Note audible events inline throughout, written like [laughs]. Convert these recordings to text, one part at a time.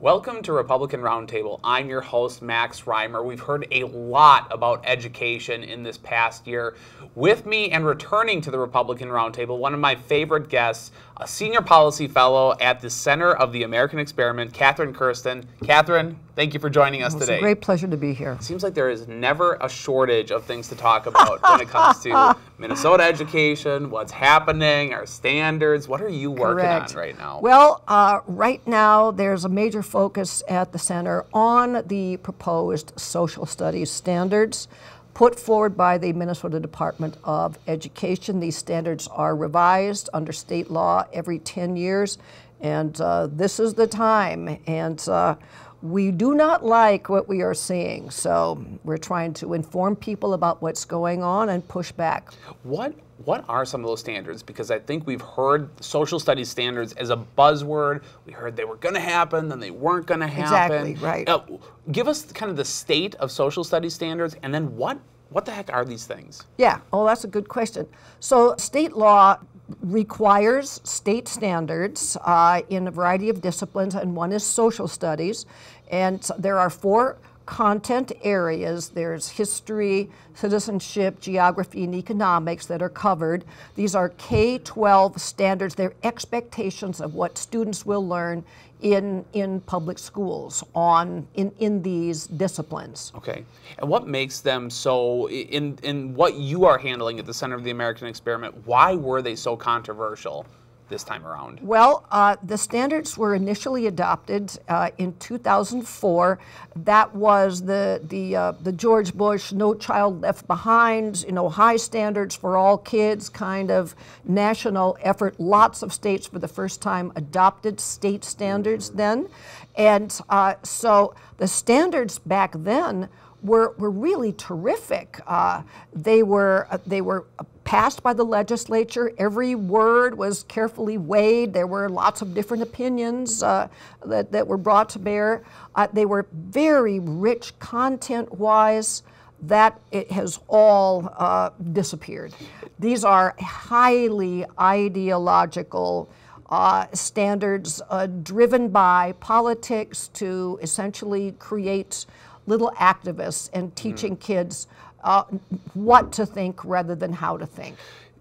Welcome to Republican Roundtable. I'm your host, Max Reimer. We've heard a lot about education in this past year. With me and returning to the Republican Roundtable, one of my favorite guests, a senior policy fellow at the Center of the American Experiment, Catherine Kirsten. Catherine, Thank you for joining us today. It's a great pleasure to be here. It seems like there is never a shortage of things to talk about when it comes to [laughs] Minnesota education, what's happening, our standards. What are you working Correct. on right now? Well, uh, right now there's a major focus at the center on the proposed social studies standards put forward by the Minnesota Department of Education. These standards are revised under state law every 10 years, and uh, this is the time. And uh, we do not like what we are seeing. So we're trying to inform people about what's going on and push back. What what are some of those standards? Because I think we've heard social studies standards as a buzzword. We heard they were going to happen, then they weren't going to happen. Exactly right. Uh, give us kind of the state of social studies standards, and then what what the heck are these things? Yeah, oh, that's a good question. So, state law requires state standards uh, in a variety of disciplines, and one is social studies. And there are four content areas. There's history, citizenship, geography, and economics that are covered. These are K-12 standards. They're expectations of what students will learn in, in public schools on in, in these disciplines. Okay. And what makes them so, in, in what you are handling at the Center of the American Experiment, why were they so controversial? this time around? Well, uh, the standards were initially adopted uh, in 2004. That was the the uh, the George Bush "No Child Left Behind," you know, high standards for all kids kind of national effort. Lots of states, for the first time, adopted state standards then, and uh, so the standards back then were were really terrific. Uh, they were uh, they were passed by the legislature. Every word was carefully weighed. There were lots of different opinions uh, that, that were brought to bear. Uh, they were very rich content wise. That it has all uh, disappeared. These are highly ideological uh, standards uh, driven by politics to essentially create little activists and teaching mm kids uh, what to think rather than how to think.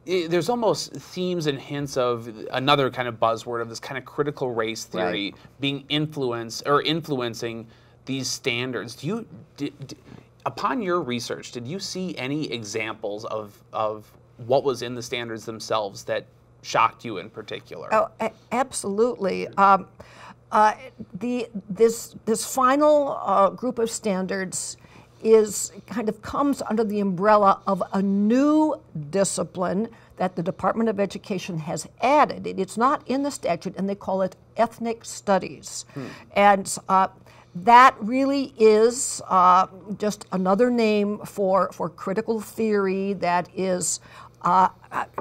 It, there's almost themes and hints of another kind of buzzword of this kind of critical race theory right. being influenced or influencing these standards. Do you, did, did, upon your research, did you see any examples of of what was in the standards themselves that shocked you in particular? Oh, absolutely. Um, uh, the this this final uh, group of standards is kind of comes under the umbrella of a new discipline that the Department of Education has added. It's not in the statute, and they call it ethnic studies. Hmm. And uh, that really is uh, just another name for, for critical theory that is uh,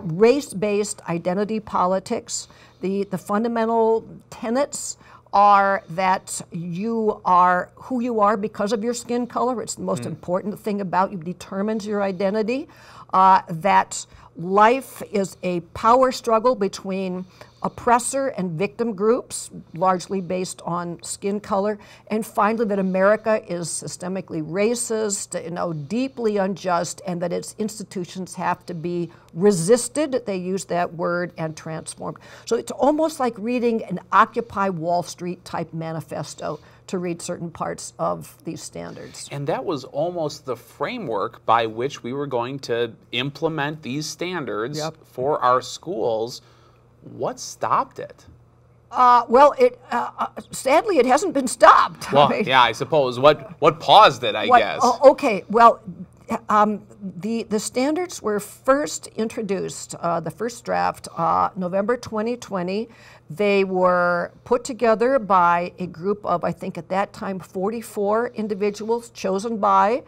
race based identity politics. The, the fundamental tenets are that you are who you are because of your skin color. It's the most mm. important thing about you, determines your identity. Uh, that life is a power struggle between oppressor and victim groups, largely based on skin color, and finally that America is systemically racist, you know, deeply unjust, and that its institutions have to be resisted. They use that word and transformed. So it's almost like reading an Occupy Wall Street type manifesto to read certain parts of these standards. And that was almost the framework by which we were going to implement these standards yep. for our schools what stopped it? Uh, well, it uh, uh sadly it hasn't been stopped. [laughs] Well, I mean, yeah, I suppose. What what paused it? I what, guess. Oh, okay. Well, um, the the standards were first introduced. Uh, the first draft, uh, November 2020. They were put together by a group of I think at that time 44 individuals chosen by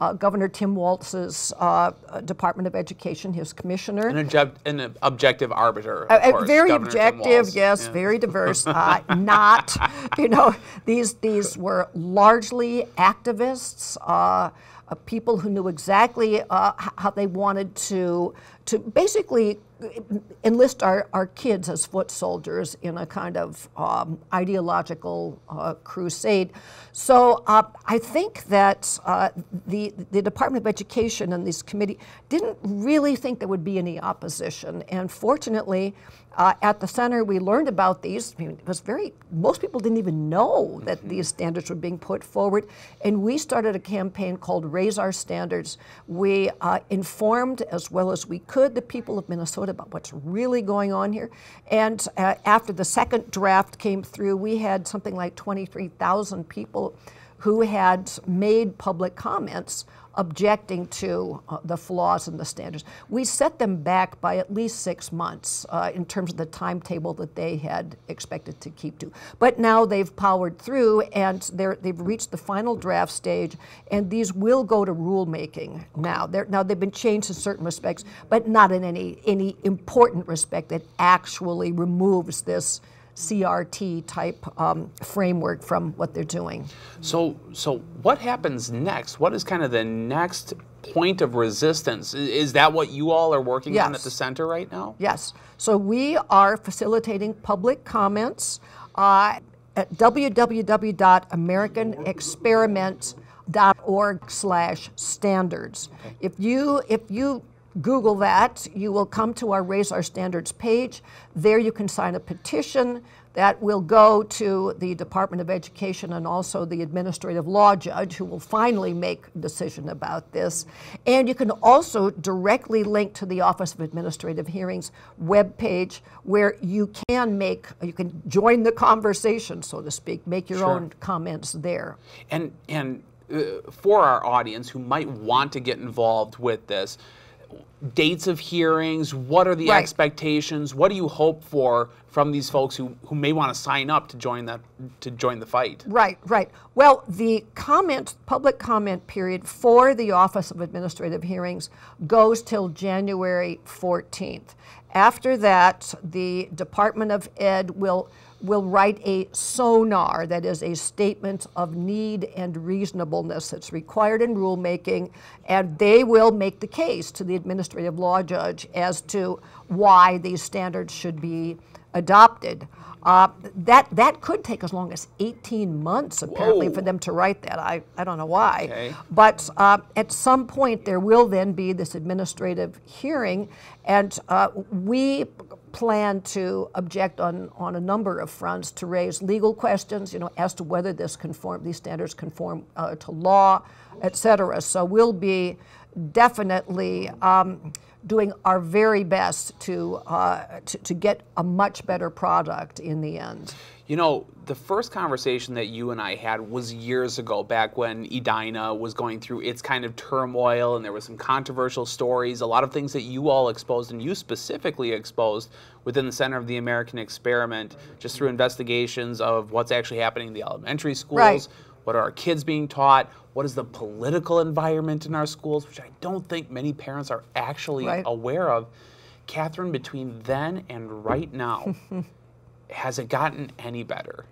uh, Governor Tim Walz's uh, Department of Education, his commissioner. An, an objective arbiter, uh, Very Governor objective, yes, yeah. very diverse. [laughs] Uh, not, you know, these, these were largely activists. Uh, uh, people who knew exactly uh, how they wanted to to basically uh, enlist our, our kids as foot soldiers in a kind of um, ideological uh, crusade. So uh, I think that uh, the, the Department of Education and this committee didn't really think there would be any opposition. And fortunately, uh, at the center, we learned about these. I mean, it was very, most people didn't even know that mm-hmm. these standards were being put forward. And we started a campaign called Raise Our Standards. We uh, informed as well as we could the people of Minnesota about what's really going on here. And uh, after the second draft came through, we had something like 23,000 people who had made public comments objecting to uh, the flaws in the standards. We set them back by at least six months uh, in terms of the timetable that they had expected to keep to. But now they've powered through and they've reached the final draft stage, and these will go to rulemaking okay. now. They're, now they've been changed in certain respects, but not in any any important respect that actually removes this CRT type um, framework from what they're doing. So, so what happens next? What is kind of the next point of resistance? Is that what you all are working yes. on at the center right now? Yes. So we are facilitating public comments uh, at www.americanexperiment.org slash standards. Okay. If you if you Google that. You will come to our Raise Our Standards page. There you can sign a petition that will go to the Department of Education and also the administrative law judge who will finally make a decision about this. And you can also directly link to the Office of Administrative Hearings webpage where you can make, you can join the conversation, so to speak, make your sure. own comments there. And, and uh, for our audience who might want to get involved with this, dates of hearings? What are the right. expectations? What do you hope for from these folks who, who may want to sign up to join that to join the fight? Right, right. Well, the comment public comment period for the Office of Administrative Hearings goes till January 14th. After that, the Department of Ed will will write a sonar, that is a statement of need and reasonableness that's required in rulemaking, and they will make the case to the administrative law judge as to why these standards should be adopted. Uh, that that could take as long as 18 months apparently Whoa. for them to write that. I, I don't know why. Okay. But uh, at some point there will then be this administrative hearing, and uh, we plan to object on, on a number of fronts to raise legal questions, you know, as to whether this conform, these standards conform uh, to law, et cetera. So we'll be definitely um, doing our very best to, uh, to, to get a much better product in the end. You know, the first conversation that you and I had was years ago, back when Edina was going through its kind of turmoil, and there was some controversial stories, a lot of things that you all exposed, and you specifically exposed within the center of the American experiment, just through investigations of what's actually happening in the elementary schools, right. What are our kids being taught? What is the political environment in our schools, which I don't think many parents are actually right. aware of? Catherine, between then and right now, [laughs] has it gotten any better?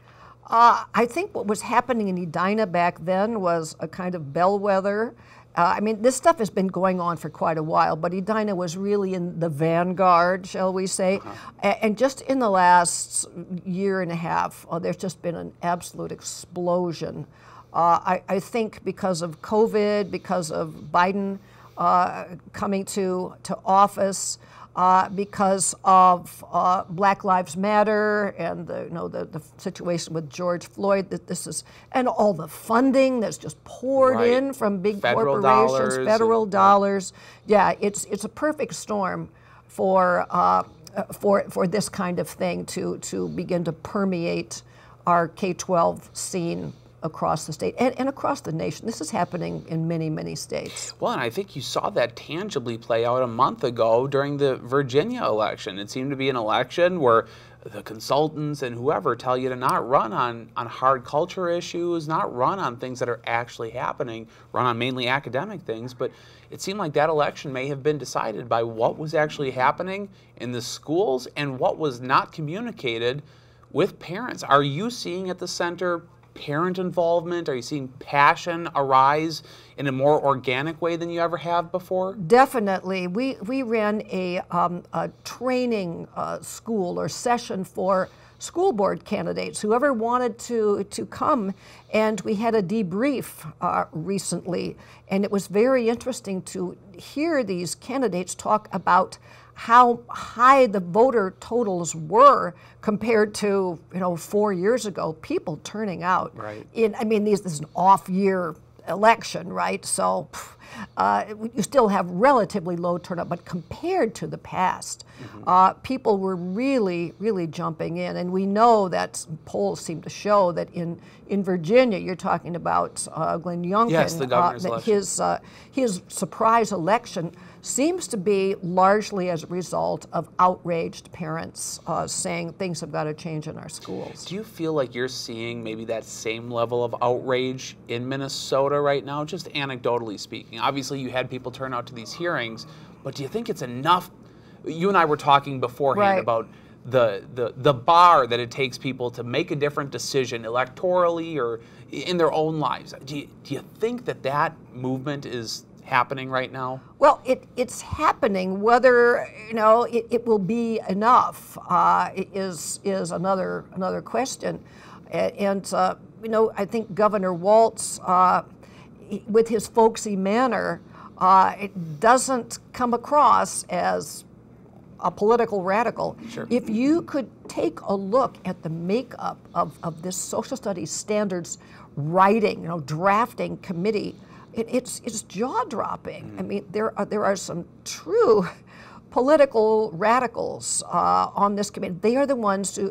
Uh, I think what was happening in Edina back then was a kind of bellwether. Uh, I mean, this stuff has been going on for quite a while, but Edina was really in the vanguard, shall we say. Uh -huh. And just in the last year and a half, oh, there's just been an absolute explosion uh, I, I, think because of COVID, because of Biden uh, coming to, to office, uh, because of uh, Black Lives Matter and the, you know, the, the situation with George Floyd, that this is, and all the funding that's just poured right. in from big federal corporations, dollars federal dollars. Yeah, it's, it's a perfect storm for, uh, for, for this kind of thing to, to begin to permeate our K 12 scene across the state and, and across the nation. This is happening in many, many states. Well, and I think you saw that tangibly play out a month ago during the Virginia election. It seemed to be an election where the consultants and whoever tell you to not run on, on hard culture issues, not run on things that are actually happening, run on mainly academic things. But it seemed like that election may have been decided by what was actually happening in the schools and what was not communicated with parents. Are you seeing at the center parent involvement? Are you seeing passion arise in a more organic way than you ever have before? Definitely. We, we ran a, um, a training uh, school or session for school board candidates, whoever wanted to, to come. And we had a debrief uh, recently, and it was very interesting to hear these candidates talk about how high the voter totals were compared to you know four years ago. People turning out. Right. In I mean, this is an off year election, right? So uh, you still have relatively low turnout, but compared to the past, mm-hmm. uh, people were really, really jumping in. And we know that polls seem to show that in, in Virginia, you're talking about uh, Glenn Youngkin, yes, uh, his, uh, his surprise election seems to be largely as a result of outraged parents uh, saying things have got to change in our schools. Do you feel like you're seeing maybe that same level of outrage in Minnesota right now, just anecdotally speaking? Obviously, you had people turn out to these hearings, but do you think it's enough? You and I were talking beforehand right. about the, the, the bar that it takes people to make a different decision electorally or in their own lives. Do you, do you think that that movement is happening right now? Well, it, it's happening. Whether you know it, it will be enough uh, is is another another question. And uh, you know, I think Governor Waltz, uh, with his folksy manner, uh, it doesn't come across as a political radical. Sure. If you could take a look at the makeup of, of this social studies standards writing, you know, drafting committee, it, it's, it's jaw dropping. Mm. I mean, there are, there are some true [laughs] political radicals uh, on this committee. They are the ones who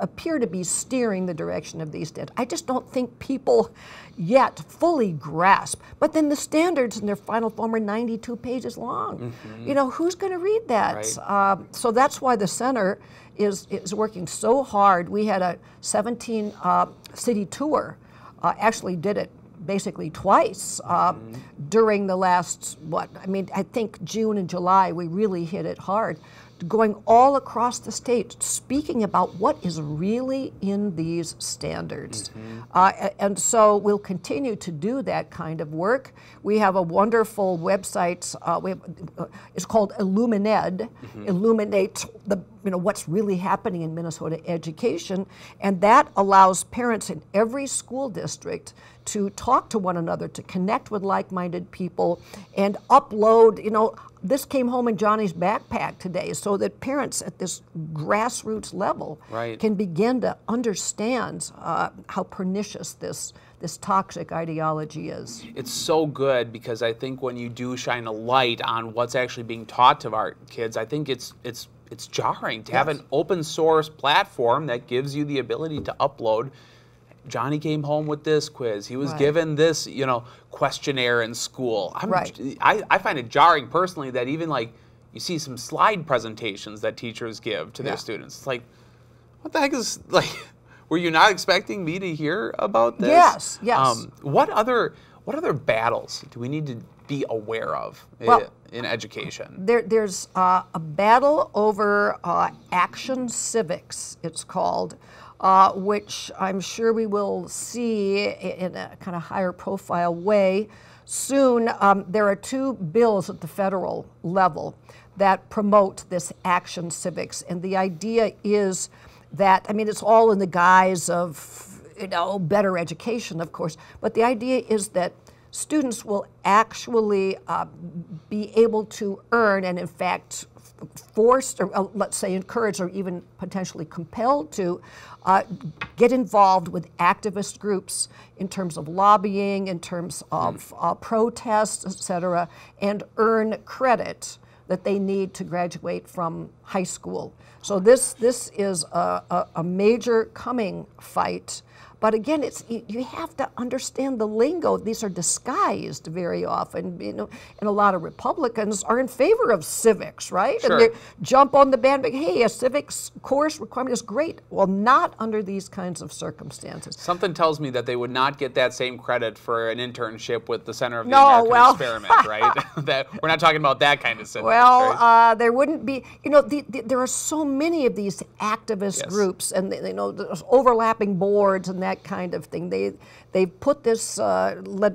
appear to be steering the direction of these debt. I just don't think people yet fully grasp. But then the standards in their final form are 92 pages long. Mm -hmm. You know, who's going to read that? Right. Um, so that's why the center is is working so hard. We had a 17 uh, city tour. Uh, actually did it basically twice uh, mm-hmm. during the last, what, I mean, I think June and July, we really hit it hard, going all across the state, speaking about what is really in these standards. Mm-hmm. Uh, and so we'll continue to do that kind of work. We have a wonderful website, uh, have, uh, it's called Illumined, mm-hmm. the you know what's really happening in Minnesota education, and that allows parents in every school district to talk to one another, to connect with like-minded people, and upload. You know, this came home in Johnny's backpack today, so that parents at this grassroots level right. can begin to understand uh, how pernicious this this toxic ideology is. It's so good because I think when you do shine a light on what's actually being taught to our kids, I think it's it's it's jarring to yes. have an open source platform that gives you the ability to upload. Johnny came home with this quiz. He was right. given this, you know, questionnaire in school. I'm, right. I, I find it jarring personally that even like you see some slide presentations that teachers give to yeah. their students. It's like, what the heck is [laughs] like? Were you not expecting me to hear about this? Yes. Yes. Um, what other what other battles do we need to be aware of eh, well, in education? There, there's uh, a battle over uh, action civics, it's called, uh, which I'm sure we will see in a kind of higher profile way soon. Um, there are two bills at the federal level that promote this action civics, and the idea is that, I mean, it's all in the guise of you know, better education, of course. But the idea is that students will actually uh, be able to earn and, in fact, forced or uh, let's say encouraged or even potentially compelled to uh, get involved with activist groups in terms of lobbying, in terms of hmm. uh, protests, et cetera, and earn credit that they need to graduate from high school. So this, this is a, a, a major coming fight but again, it's you, have to understand the lingo. These are disguised very often, you know, and a lot of Republicans are in favor of civics, right? Sure. And they jump on the bandwagon. Hey, a civics course requirement is great. Well, not under these kinds of circumstances. Something tells me that they would not get that same credit for an internship with the Center of the no, American well, Experiment, [laughs] right? [laughs] that we're not talking about that kind of center. Well, right? uh, there wouldn't be. You know, the, the, there are so many of these activist yes. groups, and you know, overlapping boards and that that kind of thing. They, they've put this uh, le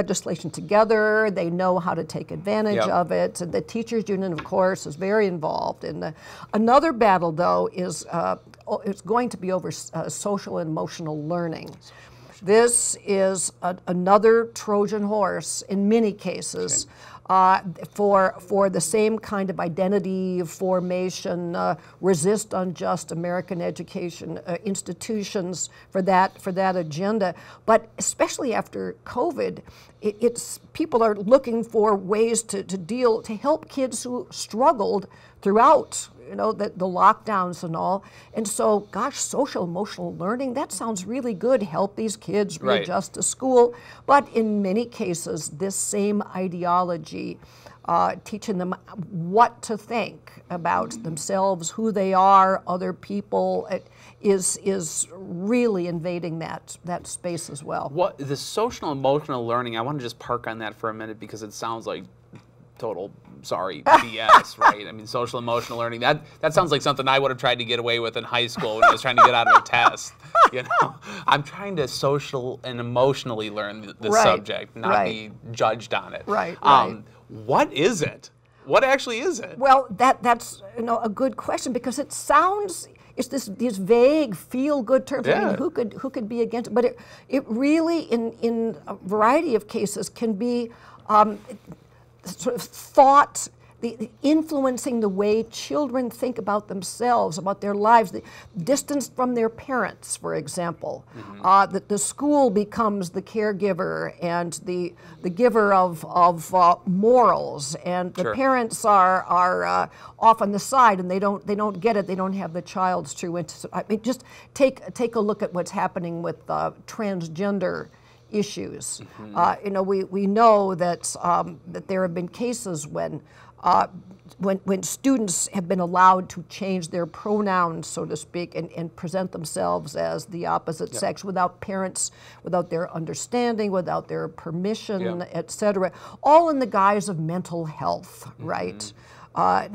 legislation together. They know how to take advantage yep. of it. And the teachers union, of course, is very involved. And uh, another battle, though, is uh, it's going to be over uh, social and emotional learning. This is a, another Trojan horse in many cases. Okay uh, for, for the same kind of identity formation, uh, resist unjust American education uh, institutions for that, for that agenda. But especially after COVID, it, it's, people are looking for ways to, to deal, to help kids who struggled throughout you know, the, the lockdowns and all. And so, gosh, social emotional learning, that sounds really good. Help these kids readjust right. to school. But in many cases, this same ideology, uh, teaching them what to think about themselves, who they are, other people, it is is really invading that that space as well. What the social emotional learning? I want to just park on that for a minute because it sounds like total sorry BS, [laughs] right? I mean, social emotional learning. That that sounds like something I would have tried to get away with in high school when I was trying to get out of a test. [laughs] You know, I'm trying to social and emotionally learn the right, subject, not right. be judged on it. Right. Um, right. What is it? What actually is it? Well, that that's you know a good question because it sounds it's this these vague feel good terms. Yeah. I mean, who could who could be against? It? But it it really in in a variety of cases can be. Um, sort of thought, the, influencing the way children think about themselves, about their lives, the distance from their parents, for example, mm -hmm. uh, that the school becomes the caregiver and the the giver of of uh, morals, and the sure. parents are are uh, off on the side and they don't they don't get it, they don't have the child's true interest. I mean, just take take a look at what's happening with uh, transgender issues. Mm-hmm. Uh, you know, we, we know that, um, that there have been cases when, uh, when, when students have been allowed to change their pronouns, so to speak, and, and present themselves as the opposite sex without parents, without their understanding, without their permission, yeah. et cetera, all in the guise of mental health, mm-hmm. right? Uh,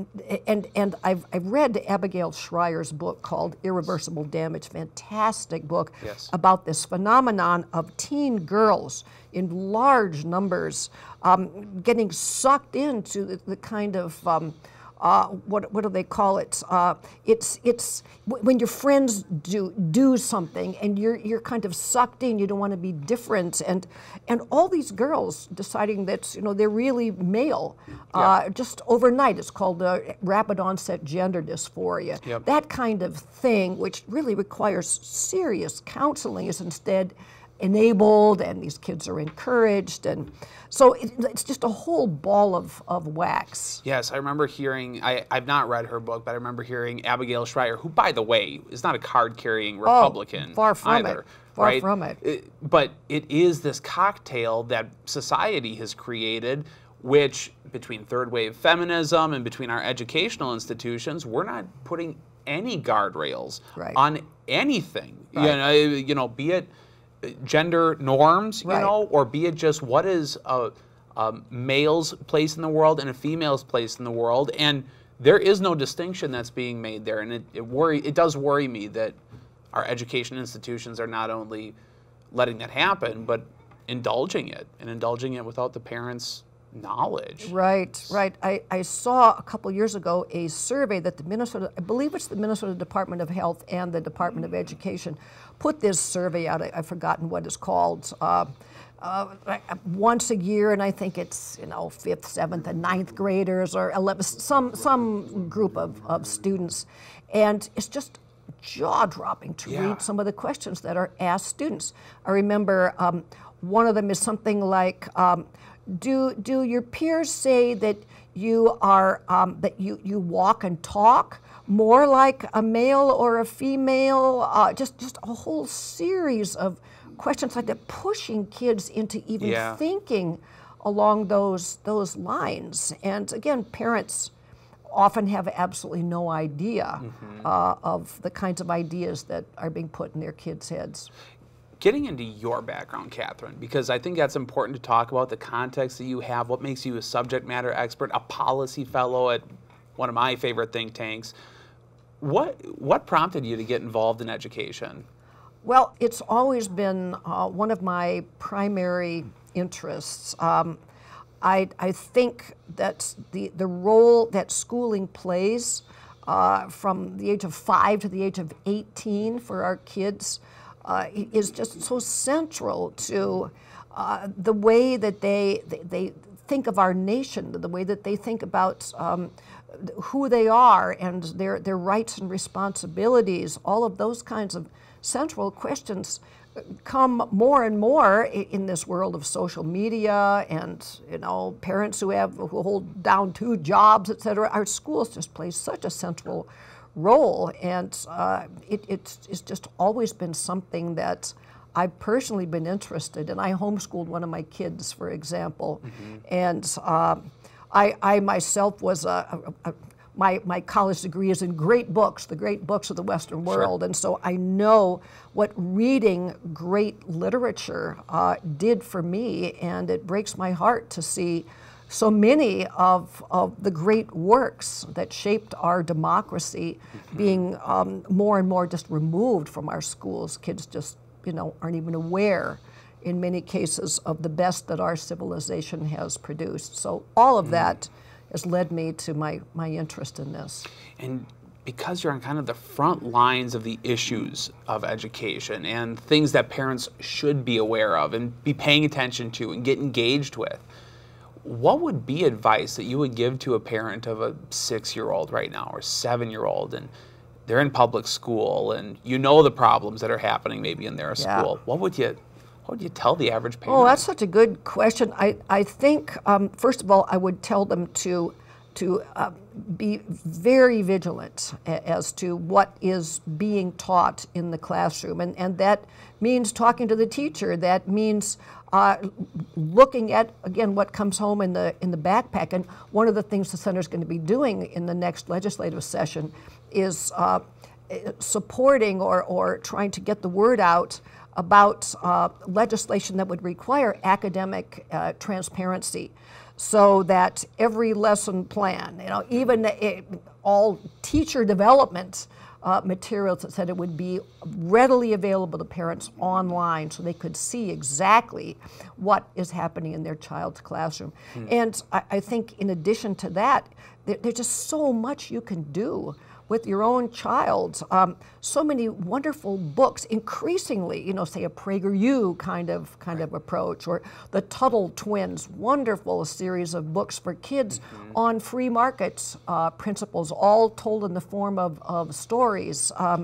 and and I've, I've read Abigail Schreier's book called Irreversible Damage, fantastic book yes. about this phenomenon of teen girls in large numbers um, getting sucked into the, the kind of um, uh, what, what do they call it? Uh, it's it's when your friends do do something and you're you're kind of sucked in. You don't want to be different, and and all these girls deciding that you know they're really male uh, yeah. just overnight. It's called rapid onset gender dysphoria. Yep. That kind of thing, which really requires serious counseling, is instead enabled and these kids are encouraged and so it, it's just a whole ball of, of wax yes i remember hearing I, i've not read her book but i remember hearing abigail schreier who by the way is not a card carrying oh, republican oh, far from either, it far right? from it. it but it is this cocktail that society has created which between third wave feminism and between our educational institutions we're not putting any guardrails right. on anything right. you know you know be it gender norms, right. you know, or be it just what is a, a male's place in the world and a female's place in the world, and there is no distinction that's being made there, and it, it worry it does worry me that our education institutions are not only letting that happen, but indulging it and indulging it without the parents knowledge. Right, right. I, I saw a couple years ago a survey that the Minnesota, I believe it's the Minnesota Department of Health and the Department of Education, put this survey out. I, have forgotten what it's called. Uh, uh, once a year, and I think it's you know fifth, seventh, and ninth graders, or 11, some some group of, of students, and it's just jaw dropping to yeah. read some of the questions that are asked students. I remember um, one of them is something like. Um, do do your peers say that you are um, that you you walk and talk more like a male or a female? Uh, just just a whole series of questions like that, pushing kids into even yeah. thinking along those those lines. And again, parents often have absolutely no idea mm -hmm. uh, of the kinds of ideas that are being put in their kids' heads getting into your background, Catherine, because I think that's important to talk about the context that you have, what makes you a subject matter expert, a policy fellow at one of my favorite think tanks. What, what prompted you to get involved in education? Well, it's always been uh, one of my primary interests. Um, I, I think that the, the role that schooling plays uh, from the age of five to the age of 18 for our kids uh, is just so central to uh, the way that they, they, they think of our nation, the way that they think about um, who they are and their their rights and responsibilities. All of those kinds of central questions uh, come more and more in this world of social media and you know parents who have who hold down two jobs etc our schools just play such a central role role. And uh, it, it's, it's just always been something that I've personally been interested in. I homeschooled one of my kids, for example. Mm-hmm. And um, I, I myself was a, a, a my, my college degree is in great books, the great books of the Western world. Sure. And so I know what reading great literature uh, did for me, and it breaks my heart to see so many of, of the great works that shaped our democracy mm-hmm. being um, more and more just removed from our schools. Kids just, you know, aren't even aware in many cases of the best that our civilization has produced. So all of mm. that has led me to my, my interest in this. And because you're on kind of the front lines of the issues of education and things that parents should be aware of and be paying attention to and get engaged with, what would be advice that you would give to a parent of a six year old right now or seven year old and they're in public school and you know the problems that are happening maybe in their yeah. school what would you what would you tell the average parent oh that's such a good question i, I think um, first of all i would tell them to to uh, be very vigilant as to what is being taught in the classroom. And, and that means talking to the teacher. That means uh, looking at again what comes home in the in the backpack. And one of the things the center is going to be doing in the next legislative session is uh, supporting or or trying to get the word out about uh, legislation that would require academic uh, transparency. So that every lesson plan, you know, even it, eh, all teacher development uh, materials that said it would be readily available to parents online so they could see exactly what is happening in their child's classroom. Hmm. And I, I, think, in addition to that, there, there's just so much you can do with your own child. Um, so many wonderful books, increasingly, you know, say a PragerU kind of kind right. of approach, or the Tuttle Twins, wonderful series of books for kids mm -hmm. on free markets uh, principles, all told in the form of, of stories. Um,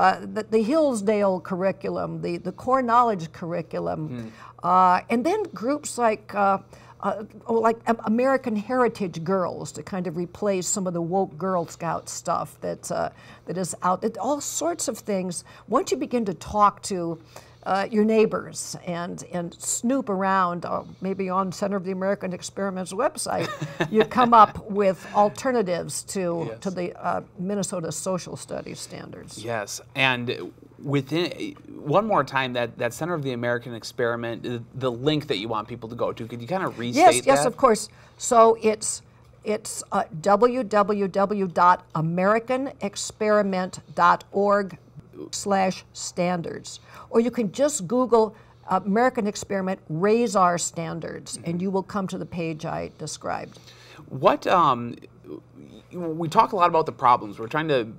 uh, the, the, Hillsdale curriculum, the, the core knowledge curriculum, mm. uh, and then groups like uh, uh, oh, like American Heritage Girls to kind of replace some of the woke Girl Scout stuff that uh, that is out. It, all sorts of things. Once you begin to talk to uh, your neighbors and and snoop around, uh, maybe on Center of the American Experiment's website, [laughs] you come up with alternatives to yes. to the uh, Minnesota Social Studies standards. Yes, and within one more time that that center of the American experiment, the link that you want people to go to. Could you kind of restate yes, that? Yes, of course. So it's it's uh, www.americanexperiment.org slash standards. Or you can just Google American Experiment Raise Our Standards, mm-hmm. and you will come to the page I described. What, um, we talk a lot about the problems. We're trying to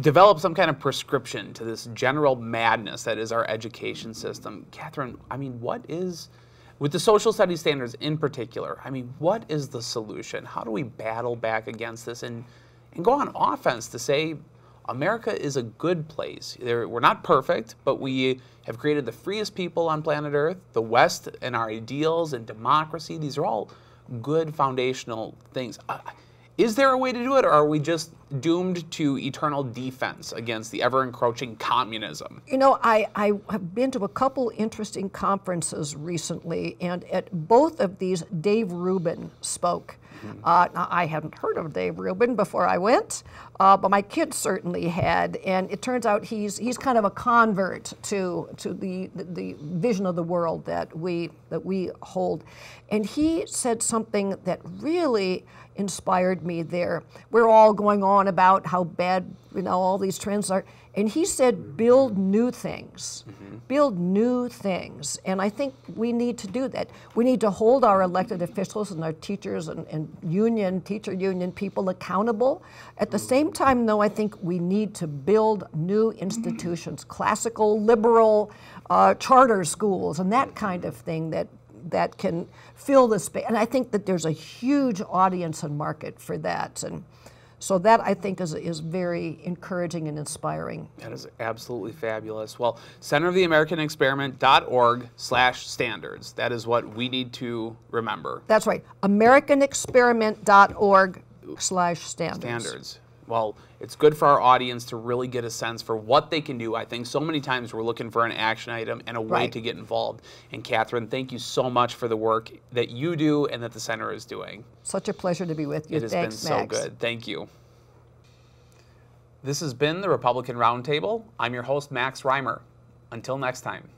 develop some kind of prescription to this general madness that is our education system. Catherine, I mean, what is, with the social studies standards in particular, I mean, what is the solution? How do we battle back against this and, and go on offense to say, America is a good place. we're not perfect, but we have created the freest people on planet Earth. The West and our ideals and democracy, these are all good foundational things. Uh, is there a way to do it, or are we just doomed to eternal defense against the ever encroaching communism? You know, I, I have been to a couple interesting conferences recently, and at both of these, Dave Rubin spoke. Uh, I hadn't heard of Dave Rubin before I went, uh, but my kids certainly had. And it turns out he's he's kind of a convert to to the, the, the vision of the world that we that we hold. And he said something that really inspired me there. We're all going on about how bad you know all these trends are. And he said, build new things, mm-hmm. build new things. And I think we need to do that. We need to hold our elected officials and our teachers and, and union, teacher union people accountable. At the mm. same time, though, I think we need to build new institutions, mm-hmm. classical, liberal, uh, charter schools, and that mm-hmm. kind of thing that, that can fill the space. And I think that there's a huge audience and market for that. And, so that I think is, is very encouraging and inspiring. That is absolutely fabulous. Well, centeroftheamericanexperiment.org/standards. slash standards. That is what we need to remember. That's right. AmericanExperiment.org slash standards. Standards well, it's good for our audience to really get a sense for what they can do. I think so many times we're looking for an action item and a way right. to get involved. And Catherine, thank you so much for the work that you do and that the center is doing. Such a pleasure to be with you. It has Thanks, been so Max. good. Thank you. This has been the Republican Roundtable. I'm your host, Max Reimer. Until next time.